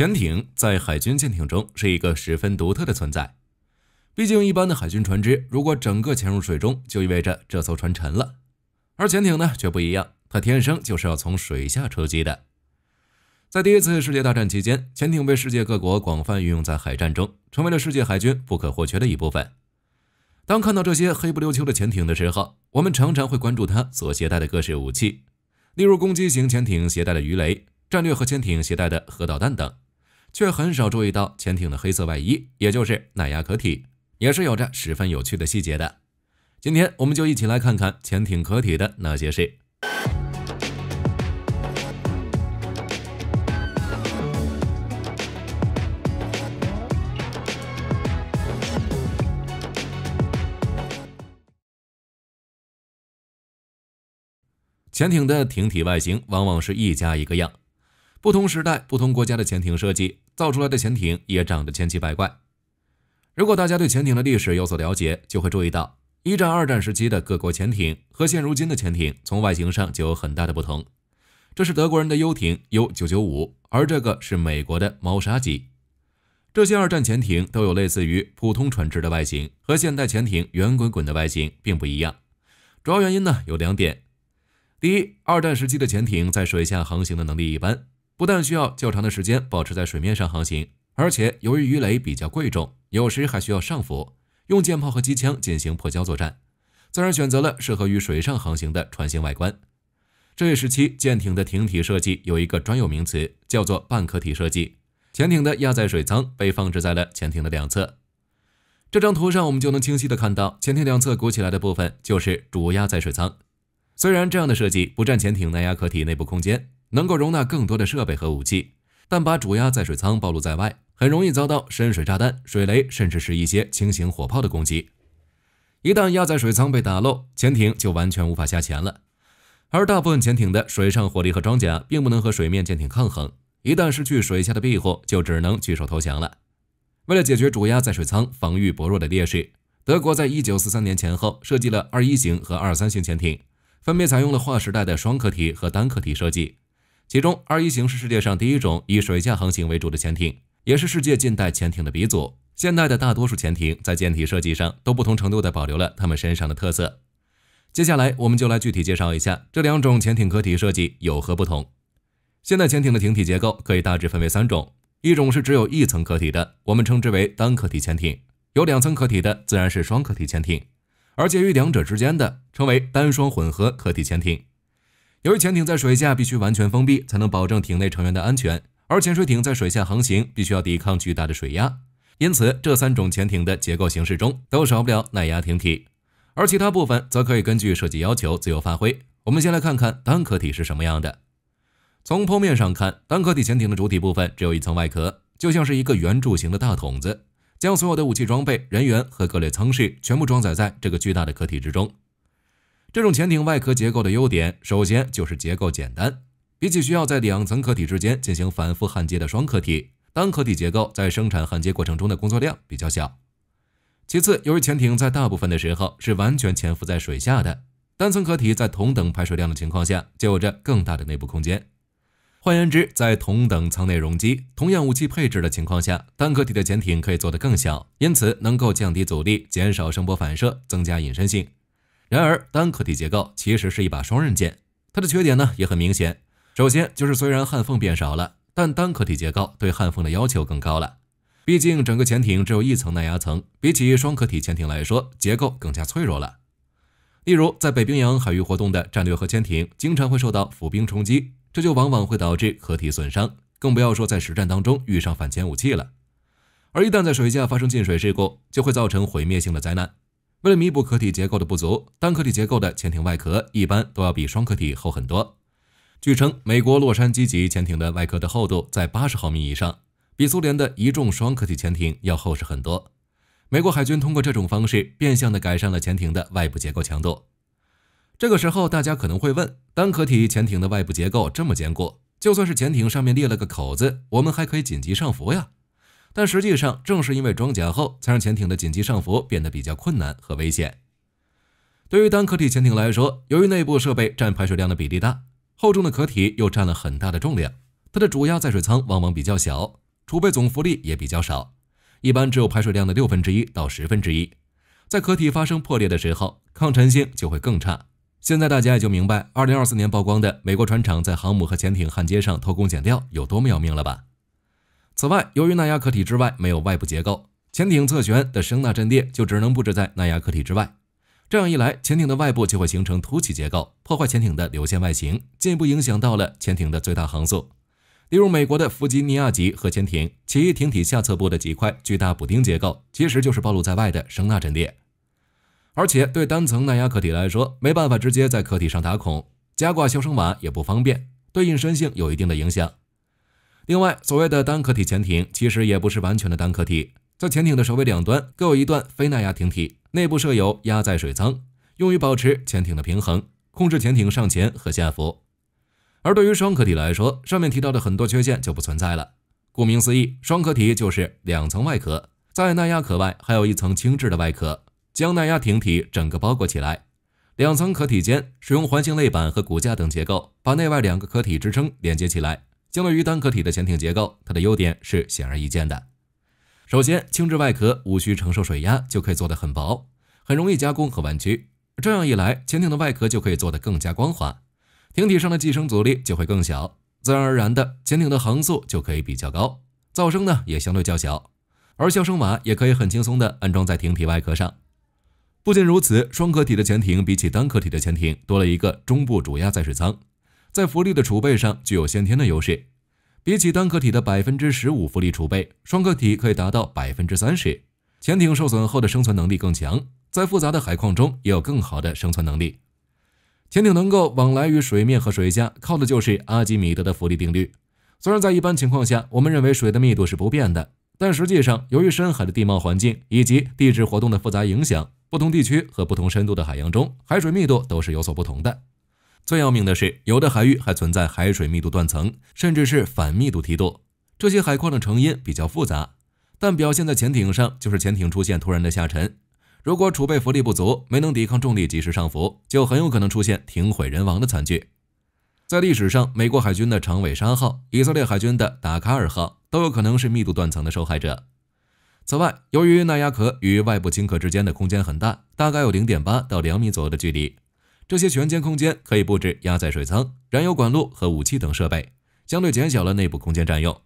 潜艇在海军舰艇中是一个十分独特的存在，毕竟一般的海军船只如果整个潜入水中，就意味着这艘船沉了。而潜艇呢却不一样，它天生就是要从水下出击的。在第一次世界大战期间，潜艇被世界各国广泛运用在海战中，成为了世界海军不可或缺的一部分。当看到这些黑不溜秋的潜艇的时候，我们常常会关注它所携带的各式武器，例如攻击型潜艇携带的鱼雷、战略核潜艇携带的核导弹等。却很少注意到潜艇的黑色外衣，也就是耐压壳体，也是有着十分有趣的细节的。今天，我们就一起来看看潜艇壳体的那些事。潜艇的艇体外形往往是一家一个样。不同时代、不同国家的潜艇设计造出来的潜艇也长得千奇百怪。如果大家对潜艇的历史有所了解，就会注意到一战、二战时期的各国潜艇和现如今的潜艇从外形上就有很大的不同。这是德国人的游艇 U995，而这个是美国的猫鲨级。这些二战潜艇都有类似于普通船只的外形，和现代潜艇圆滚滚的外形并不一样。主要原因呢有两点：第一，二战时期的潜艇在水下航行的能力一般。不但需要较长的时间保持在水面上航行，而且由于鱼雷比较贵重，有时还需要上浮，用舰炮和机枪进行迫交作战，自然选择了适合于水上航行的船型外观。这一时期，舰艇的艇体设计有一个专有名词，叫做半壳体设计。潜艇的压载水舱被放置在了潜艇的两侧。这张图上我们就能清晰的看到，潜艇两侧鼓起来的部分就是主压载水舱。虽然这样的设计不占潜艇耐压壳体内部空间。能够容纳更多的设备和武器，但把主压载水舱暴露在外，很容易遭到深水炸弹、水雷，甚至是一些轻型火炮的攻击。一旦压载水舱被打漏，潜艇就完全无法下潜了。而大部分潜艇的水上火力和装甲并不能和水面舰艇抗衡，一旦失去水下的庇护，就只能举手投降了。为了解决主压载水舱防御薄弱的劣势，德国在一九四三年前后设计了二一型和二三型潜艇，分别采用了划时代的双壳体和单壳体设计。其中，二一型是世界上第一种以水下航行为主的潜艇，也是世界近代潜艇的鼻祖。现代的大多数潜艇在舰体设计上都不同程度地保留了它们身上的特色。接下来，我们就来具体介绍一下这两种潜艇壳体设计有何不同。现代潜艇的艇体结构可以大致分为三种：一种是只有一层壳体的，我们称之为单壳体潜艇；有两层壳体的自然是双壳体潜艇，而介于两者之间的称为单双混合壳体潜艇。由于潜艇在水下必须完全封闭，才能保证艇内成员的安全；而潜水艇在水下航行，必须要抵抗巨大的水压。因此，这三种潜艇的结构形式中都少不了耐压艇体，而其他部分则可以根据设计要求自由发挥。我们先来看看单壳体是什么样的。从剖面上看，单壳体潜艇的主体部分只有一层外壳，就像是一个圆柱形的大桶子，将所有的武器装备、人员和各类舱室全部装载在这个巨大的壳体之中。这种潜艇外壳结构的优点，首先就是结构简单。比起需要在两层壳体之间进行反复焊接的双壳体、单壳体结构，在生产焊接过程中的工作量比较小。其次，由于潜艇在大部分的时候是完全潜伏在水下的，单层壳体在同等排水量的情况下，就有着更大的内部空间。换言之，在同等舱内容积、同样武器配置的情况下，单壳体的潜艇可以做得更小，因此能够降低阻力、减少声波反射、增加隐身性。然而，单壳体结构其实是一把双刃剑，它的缺点呢也很明显。首先就是，虽然焊缝变少了，但单壳体结构对焊缝的要求更高了。毕竟整个潜艇只有一层耐压层，比起双壳体潜艇来说，结构更加脆弱了。例如，在北冰洋海域活动的战略核潜艇，经常会受到浮冰冲击，这就往往会导致壳体损伤。更不要说在实战当中遇上反潜武器了。而一旦在水下发生进水事故，就会造成毁灭性的灾难。为了弥补壳体结构的不足，单壳体结构的潜艇外壳一般都要比双壳体厚很多。据称，美国洛杉矶级潜艇的外壳的厚度在八十毫米以上，比苏联的一众双壳体潜艇要厚实很多。美国海军通过这种方式变相的改善了潜艇的外部结构强度。这个时候，大家可能会问，单壳体潜艇的外部结构这么坚固，就算是潜艇上面裂了个口子，我们还可以紧急上浮呀？但实际上，正是因为装甲厚，才让潜艇的紧急上浮变得比较困难和危险。对于单壳体潜艇来说，由于内部设备占排水量的比例大，厚重的壳体又占了很大的重量，它的主要载水舱往往比较小，储备总浮力也比较少，一般只有排水量的六分之一到十分之一。在壳体发生破裂的时候，抗沉性就会更差。现在大家也就明白，二零二四年曝光的美国船厂在航母和潜艇焊接上偷工减料有多么要命了吧？此外，由于耐压壳体之外没有外部结构，潜艇侧旋的声纳阵列就只能布置在耐压壳体之外。这样一来，潜艇的外部就会形成凸起结构，破坏潜艇的流线外形，进一步影响到了潜艇的最大航速。例如，美国的弗吉尼亚级核潜艇，其艇体下侧部的几块巨大补丁结构，其实就是暴露在外的声纳阵列。而且，对单层耐压壳体来说，没办法直接在壳体上打孔，加挂消声瓦也不方便，对隐身性有一定的影响。另外，所谓的单壳体潜艇其实也不是完全的单壳体，在潜艇的首尾两端各有一段非耐压艇体，内部设有压载水舱，用于保持潜艇的平衡，控制潜艇上潜和下浮。而对于双壳体来说，上面提到的很多缺陷就不存在了。顾名思义，双壳体就是两层外壳，在耐压壳外还有一层轻质的外壳，将耐压艇体整个包裹起来。两层壳体间使用环形肋板和骨架等结构，把内外两个壳体支撑连接起来。相对于单壳体的潜艇结构，它的优点是显而易见的。首先，轻质外壳无需承受水压，就可以做得很薄，很容易加工和弯曲。这样一来，潜艇的外壳就可以做得更加光滑，艇体上的寄生阻力就会更小。自然而然的，潜艇的航速就可以比较高，噪声呢也相对较小，而消声瓦也可以很轻松的安装在艇体外壳上。不仅如此，双壳体的潜艇比起单壳体的潜艇多了一个中部主压载水舱。在浮力的储备上具有先天的优势，比起单个体的百分之十五浮力储备，双个体可以达到百分之三十。潜艇受损后的生存能力更强，在复杂的海况中也有更好的生存能力。潜艇能够往来于水面和水下，靠的就是阿基米德的浮力定律。虽然在一般情况下，我们认为水的密度是不变的，但实际上，由于深海的地貌环境以及地质活动的复杂影响，不同地区和不同深度的海洋中，海水密度都是有所不同的。最要命的是，有的海域还存在海水密度断层，甚至是反密度梯度。这些海况的成因比较复杂，但表现在潜艇上就是潜艇出现突然的下沉。如果储备浮力不足，没能抵抗重力及时上浮，就很有可能出现艇毁人亡的惨剧。在历史上，美国海军的长尾鲨号、以色列海军的达喀尔号都有可能是密度断层的受害者。此外，由于耐压壳与外部轻壳之间的空间很大，大概有零点八到两米左右的距离。这些全间空间可以布置压载水舱、燃油管路和武器等设备，相对减小了内部空间占用。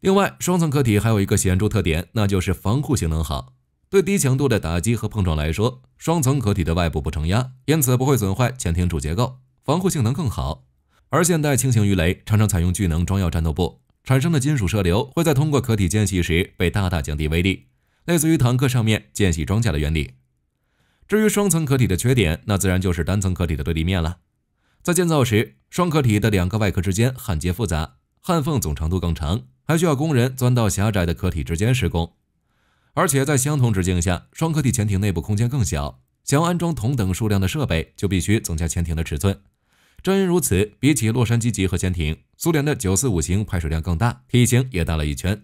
另外，双层壳体还有一个显著特点，那就是防护性能好。对低强度的打击和碰撞来说，双层壳体的外部不承压，因此不会损坏潜艇主结构，防护性能更好。而现代轻型鱼雷常常采用聚能装药战斗部，产生的金属射流会在通过壳体间隙时被大大降低威力，类似于坦克上面间隙装甲的原理。至于双层壳体的缺点，那自然就是单层壳体的对立面了。在建造时，双壳体的两个外壳之间焊接复杂，焊缝总长度更长，还需要工人钻到狭窄的壳体之间施工。而且在相同直径下，双壳体潜艇内部空间更小，想要安装同等数量的设备，就必须增加潜艇的尺寸。正因如此，比起洛杉矶级核潜艇，苏联的945型排水量更大，体型也大了一圈。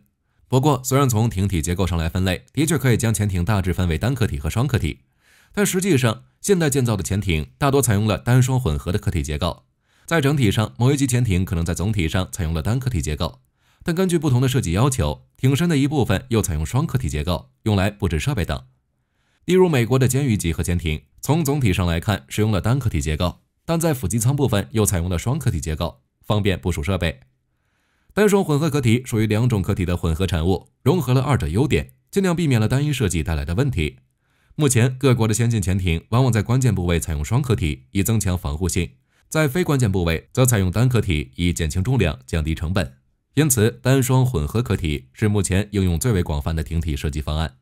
不过，虽然从艇体结构上来分类，的确可以将潜艇大致分为单壳体和双壳体。但实际上，现代建造的潜艇大多采用了单双混合的壳体结构。在整体上，某一级潜艇可能在总体上采用了单壳体结构，但根据不同的设计要求，艇身的一部分又采用双壳体结构，用来布置设备等。例如，美国的监狱级核潜艇从总体上来看使用了单壳体结构，但在辅机舱部分又采用了双壳体结构，方便部署设备。单双混合壳体属于两种壳体的混合产物，融合了二者优点，尽量避免了单一设计带来的问题。目前，各国的先进潜艇往往在关键部位采用双壳体，以增强防护性；在非关键部位则采用单壳体，以减轻重量、降低成本。因此，单双混合壳体是目前应用最为广泛的艇体设计方案。